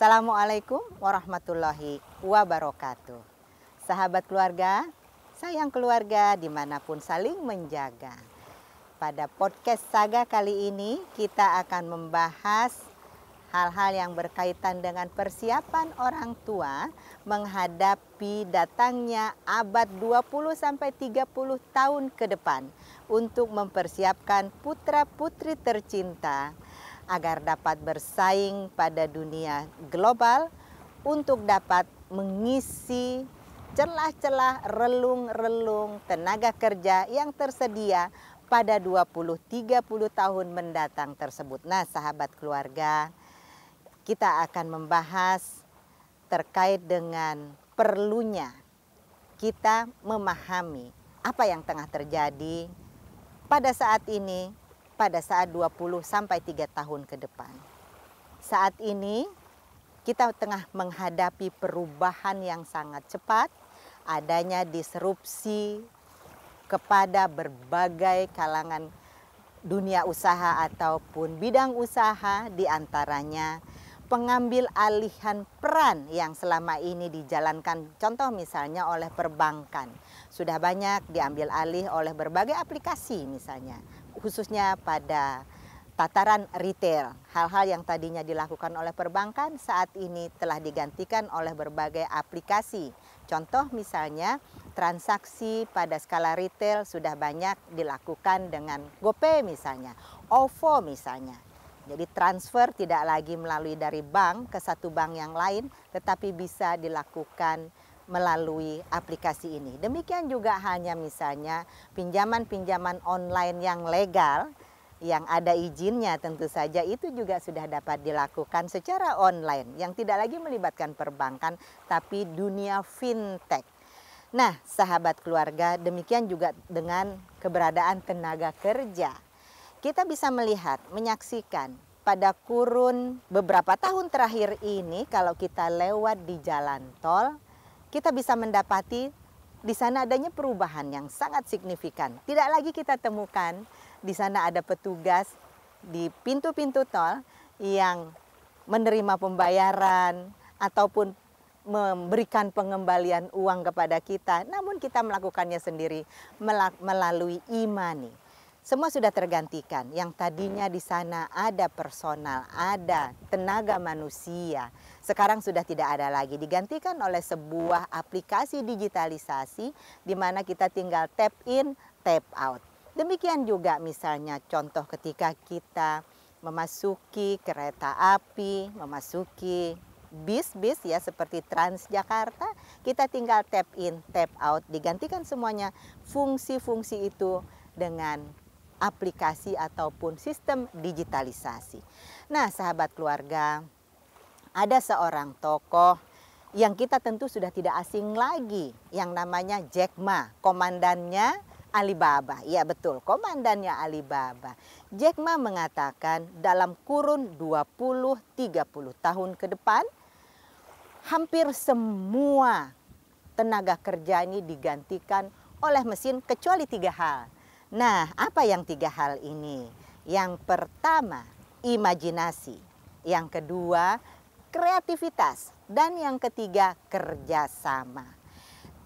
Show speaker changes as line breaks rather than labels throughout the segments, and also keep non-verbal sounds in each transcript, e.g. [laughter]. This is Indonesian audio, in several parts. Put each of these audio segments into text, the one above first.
Assalamualaikum warahmatullahi wabarakatuh. Sahabat keluarga, sayang keluarga dimanapun saling menjaga. Pada podcast Saga kali ini kita akan membahas hal-hal yang berkaitan dengan persiapan orang tua menghadapi datangnya abad 20 sampai 30 tahun ke depan untuk mempersiapkan putra-putri tercinta agar dapat bersaing pada dunia global untuk dapat mengisi celah-celah relung-relung tenaga kerja yang tersedia pada 20-30 tahun mendatang tersebut. Nah sahabat keluarga, kita akan membahas terkait dengan perlunya kita memahami apa yang tengah terjadi pada saat ini pada saat 20 sampai 3 tahun ke depan. Saat ini kita tengah menghadapi perubahan yang sangat cepat, adanya disrupsi kepada berbagai kalangan dunia usaha ataupun bidang usaha di antaranya pengambil alihan peran yang selama ini dijalankan contoh misalnya oleh perbankan sudah banyak diambil alih oleh berbagai aplikasi misalnya khususnya pada tataran retail. Hal-hal yang tadinya dilakukan oleh perbankan saat ini telah digantikan oleh berbagai aplikasi. Contoh misalnya transaksi pada skala retail sudah banyak dilakukan dengan GoPay misalnya, OVO misalnya. Jadi transfer tidak lagi melalui dari bank ke satu bank yang lain tetapi bisa dilakukan melalui aplikasi ini. Demikian juga hanya misalnya pinjaman-pinjaman online yang legal yang ada izinnya tentu saja itu juga sudah dapat dilakukan secara online yang tidak lagi melibatkan perbankan tapi dunia fintech. Nah, sahabat keluarga, demikian juga dengan keberadaan tenaga kerja. Kita bisa melihat, menyaksikan pada kurun beberapa tahun terakhir ini kalau kita lewat di jalan tol kita bisa mendapati di sana adanya perubahan yang sangat signifikan. Tidak lagi kita temukan di sana ada petugas di pintu-pintu tol yang menerima pembayaran ataupun memberikan pengembalian uang kepada kita, namun kita melakukannya sendiri melalui imani semua sudah tergantikan. Yang tadinya hmm. di sana ada personal, ada tenaga manusia, sekarang sudah tidak ada lagi. Digantikan oleh sebuah aplikasi digitalisasi di mana kita tinggal tap in, tap out. Demikian juga misalnya contoh ketika kita memasuki kereta api, memasuki bis-bis ya seperti Transjakarta, kita tinggal tap in, tap out, digantikan semuanya fungsi-fungsi itu dengan aplikasi ataupun sistem digitalisasi. Nah, sahabat keluarga, ada seorang tokoh yang kita tentu sudah tidak asing lagi yang namanya Jack Ma, komandannya Alibaba. Iya betul, komandannya Alibaba. Jack Ma mengatakan dalam kurun 20-30 tahun ke depan hampir semua tenaga kerja ini digantikan oleh mesin kecuali tiga hal. Nah, apa yang tiga hal ini? Yang pertama, imajinasi. Yang kedua, kreativitas. Dan yang ketiga, kerjasama.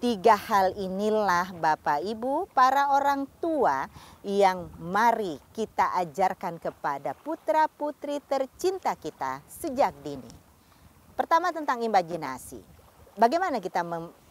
Tiga hal inilah Bapak Ibu, para orang tua yang mari kita ajarkan kepada putra-putri tercinta kita sejak dini. Pertama tentang imajinasi. Bagaimana kita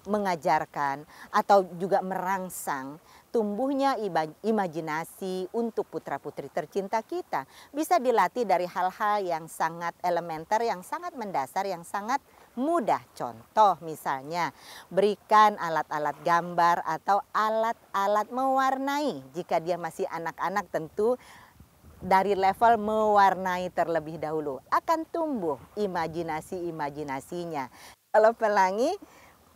mengajarkan atau juga merangsang tumbuhnya imajinasi untuk putra-putri tercinta kita bisa dilatih dari hal-hal yang sangat elementer, yang sangat mendasar, yang sangat mudah. Contoh misalnya, berikan alat-alat gambar atau alat-alat mewarnai. Jika dia masih anak-anak tentu dari level mewarnai terlebih dahulu akan tumbuh imajinasi-imajinasinya. Kalau pelangi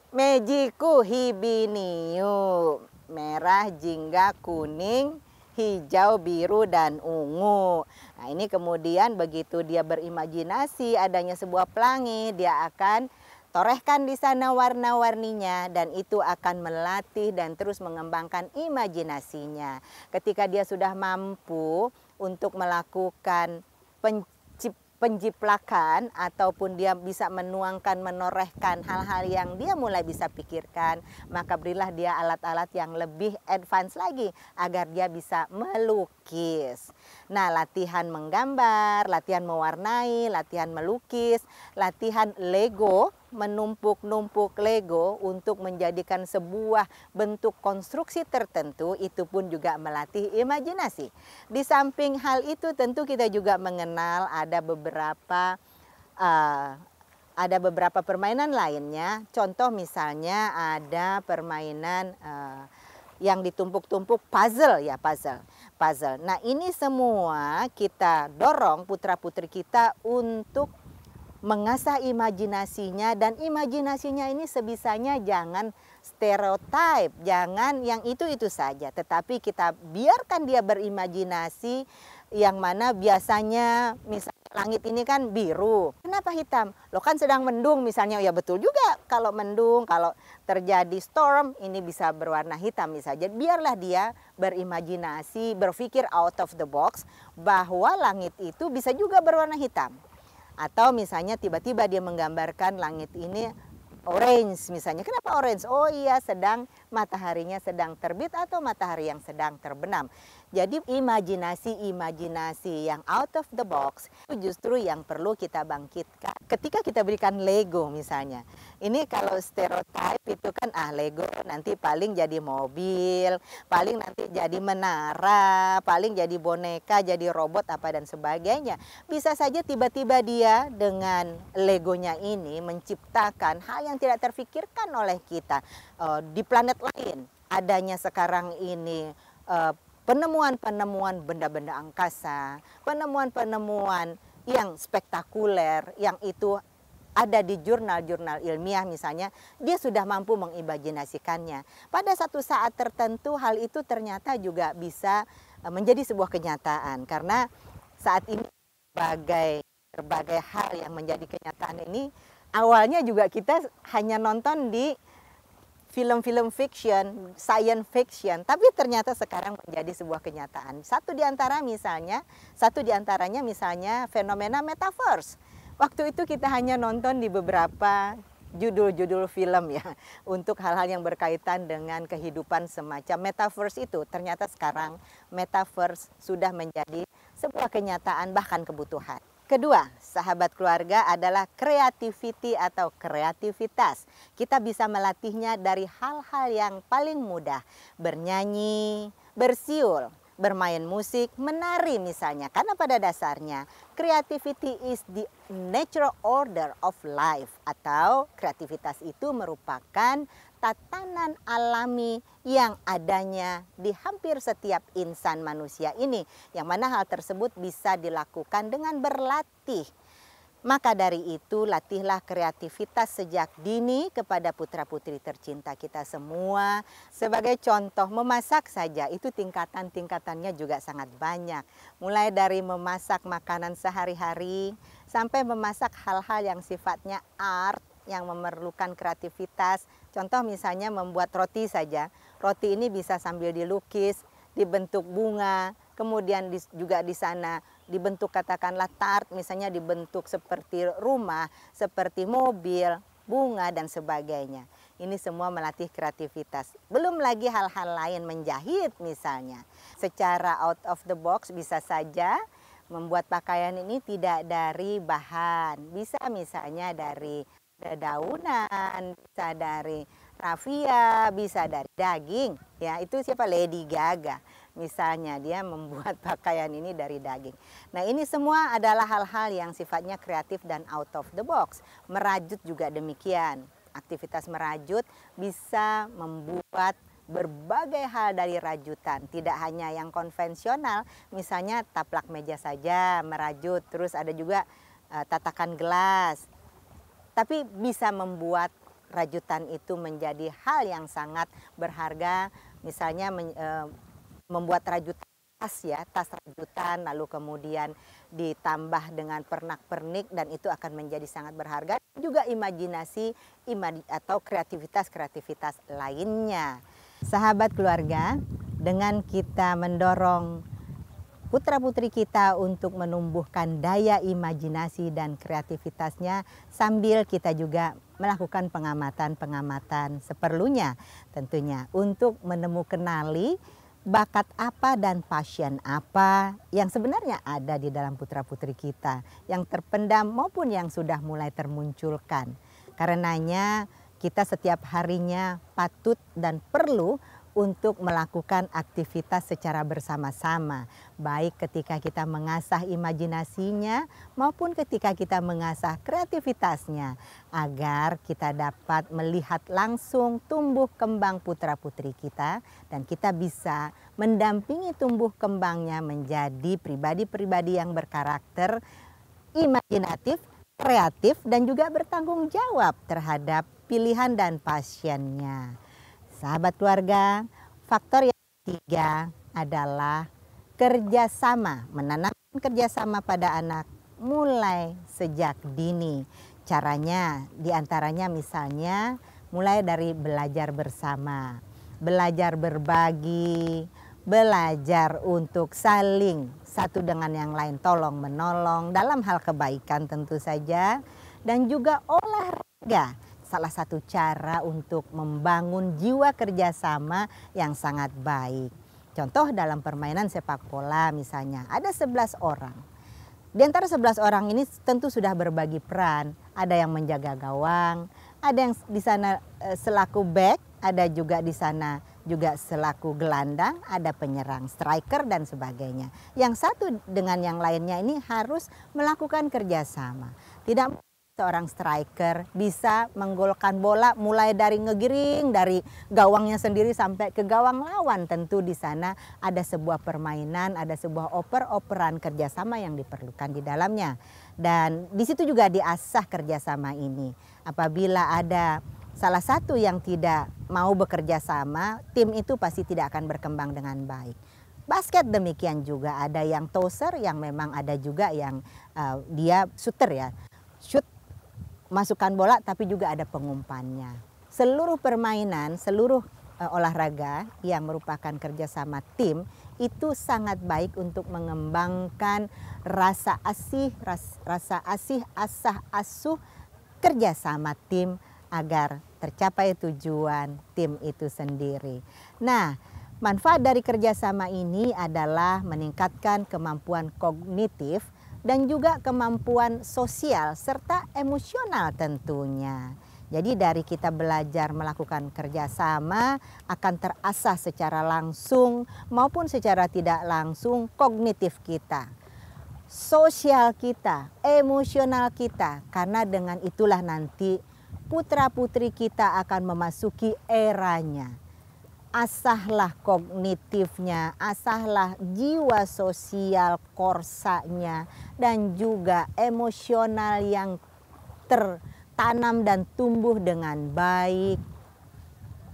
Mejiku hibiniu, merah, jingga, kuning, hijau, biru, dan ungu. Nah ini kemudian begitu dia berimajinasi adanya sebuah pelangi, dia akan torehkan di sana warna-warninya dan itu akan melatih dan terus mengembangkan imajinasinya. Ketika dia sudah mampu untuk melakukan penjiplakan ataupun dia bisa menuangkan menorehkan hal-hal yang dia mulai bisa pikirkan maka berilah dia alat-alat yang lebih advance lagi agar dia bisa melukis. Nah, latihan menggambar, latihan mewarnai, latihan melukis, latihan Lego menumpuk-numpuk Lego untuk menjadikan sebuah bentuk konstruksi tertentu itu pun juga melatih imajinasi. Di samping hal itu tentu kita juga mengenal ada beberapa uh, ada beberapa permainan lainnya. Contoh misalnya ada permainan uh, yang ditumpuk-tumpuk puzzle ya puzzle puzzle. Nah ini semua kita dorong putra putri kita untuk mengasah imajinasinya dan imajinasinya ini sebisanya jangan stereotip, jangan yang itu-itu saja, tetapi kita biarkan dia berimajinasi yang mana biasanya misalnya langit ini kan biru. Kenapa hitam? Lo kan sedang mendung misalnya. Ya betul juga kalau mendung, kalau terjadi storm ini bisa berwarna hitam misalnya. Biarlah dia berimajinasi, berpikir out of the box bahwa langit itu bisa juga berwarna hitam. Atau misalnya tiba-tiba dia menggambarkan langit ini orange misalnya. Kenapa orange? Oh iya sedang mataharinya sedang terbit atau matahari yang sedang terbenam. Jadi imajinasi-imajinasi yang out of the box itu justru yang perlu kita bangkitkan. Ketika kita berikan Lego misalnya, ini kalau stereotype itu kan ah Lego nanti paling jadi mobil, paling nanti jadi menara, paling jadi boneka, jadi robot apa dan sebagainya. Bisa saja tiba-tiba dia dengan Legonya ini menciptakan hal yang tidak terfikirkan oleh kita eh, di planet lain adanya sekarang ini eh, penemuan-penemuan benda-benda angkasa, penemuan-penemuan yang spektakuler, yang itu ada di jurnal-jurnal ilmiah misalnya, dia sudah mampu mengimajinasikannya. Pada satu saat tertentu hal itu ternyata juga bisa eh, menjadi sebuah kenyataan karena saat ini berbagai berbagai hal yang menjadi kenyataan ini awalnya juga kita hanya nonton di film-film fiction, science fiction, tapi ternyata sekarang menjadi sebuah kenyataan. Satu di antara misalnya, satu di antaranya misalnya fenomena metaverse. Waktu itu kita hanya nonton di beberapa judul-judul film ya [laughs] untuk hal-hal yang berkaitan dengan kehidupan semacam metaverse itu. Ternyata sekarang metaverse sudah menjadi sebuah kenyataan bahkan kebutuhan. Kedua, sahabat keluarga adalah kreativiti atau kreativitas. Kita bisa melatihnya dari hal-hal yang paling mudah. Bernyanyi, bersiul, bermain musik, menari misalnya. Karena pada dasarnya creativity is the natural order of life atau kreativitas itu merupakan tatanan alami yang adanya di hampir setiap insan manusia ini. Yang mana hal tersebut bisa dilakukan dengan berlatih. Maka dari itu latihlah kreativitas sejak dini kepada putra-putri tercinta kita semua. Sebagai contoh memasak saja itu tingkatan-tingkatannya juga sangat banyak. Mulai dari memasak makanan sehari-hari sampai memasak hal-hal yang sifatnya art yang memerlukan kreativitas Contoh misalnya membuat roti saja. Roti ini bisa sambil dilukis, dibentuk bunga, kemudian juga di sana dibentuk katakanlah tart, misalnya dibentuk seperti rumah, seperti mobil, bunga dan sebagainya. Ini semua melatih kreativitas. Belum lagi hal-hal lain menjahit misalnya. Secara out of the box bisa saja membuat pakaian ini tidak dari bahan. Bisa misalnya dari dedaunan, bisa dari rafia, bisa dari daging. Ya, itu siapa Lady Gaga. Misalnya dia membuat [laughs] pakaian ini dari daging. Nah, ini semua adalah hal-hal yang sifatnya kreatif dan out of the box. Merajut juga demikian. Aktivitas merajut bisa membuat berbagai hal dari rajutan. Tidak hanya yang konvensional, misalnya taplak meja saja merajut, terus ada juga eh, tatakan gelas, tapi bisa membuat rajutan itu menjadi hal yang sangat berharga misalnya men, e, membuat rajutan tas ya tas rajutan lalu kemudian ditambah dengan pernak-pernik dan itu akan menjadi sangat berharga juga imajinasi imaj atau kreativitas-kreativitas lainnya sahabat keluarga dengan kita mendorong putra-putri kita untuk menumbuhkan daya imajinasi dan kreativitasnya sambil kita juga melakukan pengamatan-pengamatan seperlunya tentunya untuk menemukan kenali bakat apa dan pasien apa yang sebenarnya ada di dalam putra-putri kita yang terpendam maupun yang sudah mulai termunculkan. Karenanya kita setiap harinya patut dan perlu untuk melakukan aktivitas secara bersama-sama, baik ketika kita mengasah imajinasinya maupun ketika kita mengasah kreativitasnya, agar kita dapat melihat langsung tumbuh kembang putra-putri kita, dan kita bisa mendampingi tumbuh kembangnya menjadi pribadi-pribadi yang berkarakter imajinatif, kreatif, dan juga bertanggung jawab terhadap pilihan dan pasiennya. Sahabat keluarga, faktor yang ketiga adalah kerjasama, menanam kerjasama pada anak mulai sejak dini. Caranya diantaranya misalnya mulai dari belajar bersama, belajar berbagi, belajar untuk saling satu dengan yang lain tolong menolong dalam hal kebaikan tentu saja dan juga olahraga salah satu cara untuk membangun jiwa kerjasama yang sangat baik. Contoh dalam permainan sepak bola misalnya, ada 11 orang. Di antara 11 orang ini tentu sudah berbagi peran. Ada yang menjaga gawang, ada yang di sana eh, selaku back, ada juga di sana juga selaku gelandang, ada penyerang, striker dan sebagainya. Yang satu dengan yang lainnya ini harus melakukan kerjasama. Tidak seorang striker bisa menggolkan bola mulai dari ngegiring dari gawangnya sendiri sampai ke gawang lawan tentu di sana ada sebuah permainan ada sebuah oper-operan kerjasama yang diperlukan di dalamnya dan di situ juga diasah kerjasama ini apabila ada salah satu yang tidak mau bekerja sama tim itu pasti tidak akan berkembang dengan baik basket demikian juga ada yang toser yang memang ada juga yang uh, dia shooter ya masukkan bola tapi juga ada pengumpannya. Seluruh permainan, seluruh uh, olahraga yang merupakan kerjasama tim itu sangat baik untuk mengembangkan rasa asih, ras, rasa asih, asah, asuh kerjasama tim agar tercapai tujuan tim itu sendiri. Nah, manfaat dari kerjasama ini adalah meningkatkan kemampuan kognitif dan juga kemampuan sosial serta emosional tentunya. Jadi dari kita belajar melakukan kerjasama akan terasah secara langsung maupun secara tidak langsung kognitif kita. Sosial kita, emosional kita, karena dengan itulah nanti putra-putri kita akan memasuki eranya asahlah kognitifnya, asahlah jiwa sosial korsanya, dan juga emosional yang tertanam dan tumbuh dengan baik.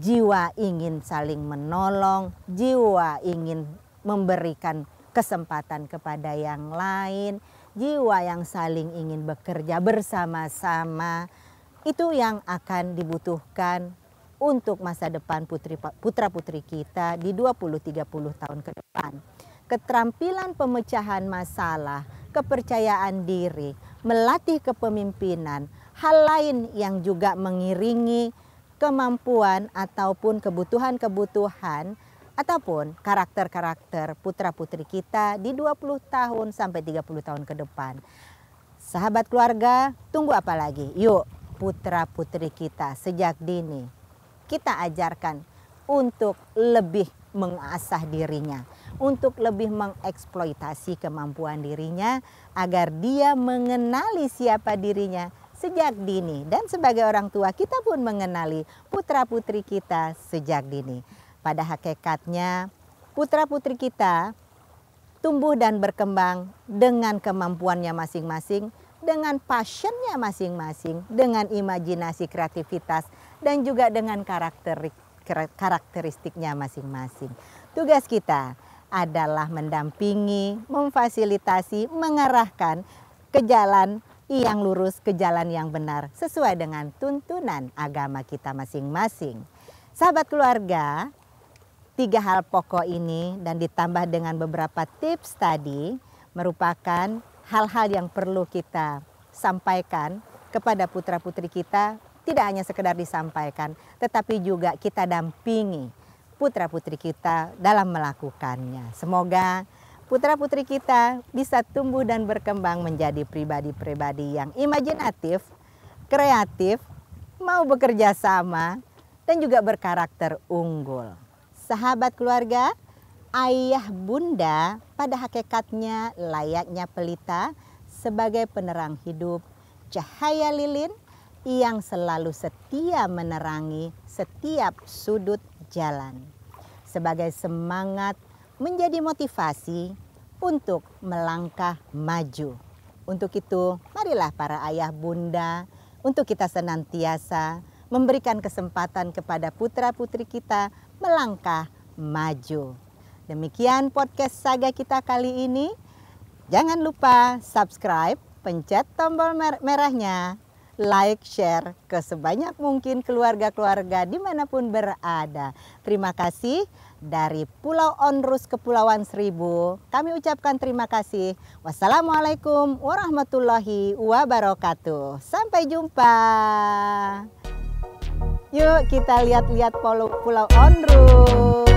Jiwa ingin saling menolong, jiwa ingin memberikan kesempatan kepada yang lain, jiwa yang saling ingin bekerja bersama-sama. Itu yang akan dibutuhkan untuk masa depan putra-putri kita di 20-30 tahun ke depan. Keterampilan pemecahan masalah, kepercayaan diri, melatih kepemimpinan, hal lain yang juga mengiringi kemampuan ataupun kebutuhan-kebutuhan ataupun karakter-karakter putra-putri kita di 20 tahun sampai 30 tahun ke depan. Sahabat keluarga, tunggu apa lagi? Yuk, putra-putri kita sejak dini kita ajarkan untuk lebih mengasah dirinya, untuk lebih mengeksploitasi kemampuan dirinya agar dia mengenali siapa dirinya sejak dini dan sebagai orang tua kita pun mengenali putra-putri kita sejak dini. Pada hakikatnya putra-putri kita tumbuh dan berkembang dengan kemampuannya masing-masing dengan passionnya masing-masing, dengan imajinasi kreativitas, dan juga dengan karakteristiknya masing-masing. Tugas kita adalah mendampingi, memfasilitasi, mengarahkan ke jalan yang lurus, ke jalan yang benar sesuai dengan tuntunan agama kita masing-masing. Sahabat keluarga, tiga hal pokok ini dan ditambah dengan beberapa tips tadi merupakan hal-hal yang perlu kita sampaikan kepada putra-putri kita tidak hanya sekedar disampaikan, tetapi juga kita dampingi putra-putri kita dalam melakukannya. Semoga putra-putri kita bisa tumbuh dan berkembang menjadi pribadi-pribadi yang imajinatif, kreatif, mau bekerja sama, dan juga berkarakter unggul. Sahabat keluarga, ayah bunda pada hakikatnya layaknya pelita sebagai penerang hidup, cahaya lilin yang selalu setia menerangi setiap sudut jalan. Sebagai semangat menjadi motivasi untuk melangkah maju. Untuk itu, marilah para ayah bunda untuk kita senantiasa memberikan kesempatan kepada putra-putri kita melangkah maju. Demikian podcast Saga kita kali ini. Jangan lupa subscribe, pencet tombol mer merahnya, like, share ke sebanyak mungkin keluarga-keluarga dimanapun berada. Terima kasih dari Pulau Onrus Kepulauan Seribu. Kami ucapkan terima kasih. Wassalamualaikum warahmatullahi wabarakatuh. Sampai jumpa. Yuk kita lihat-lihat Pulau Onrus.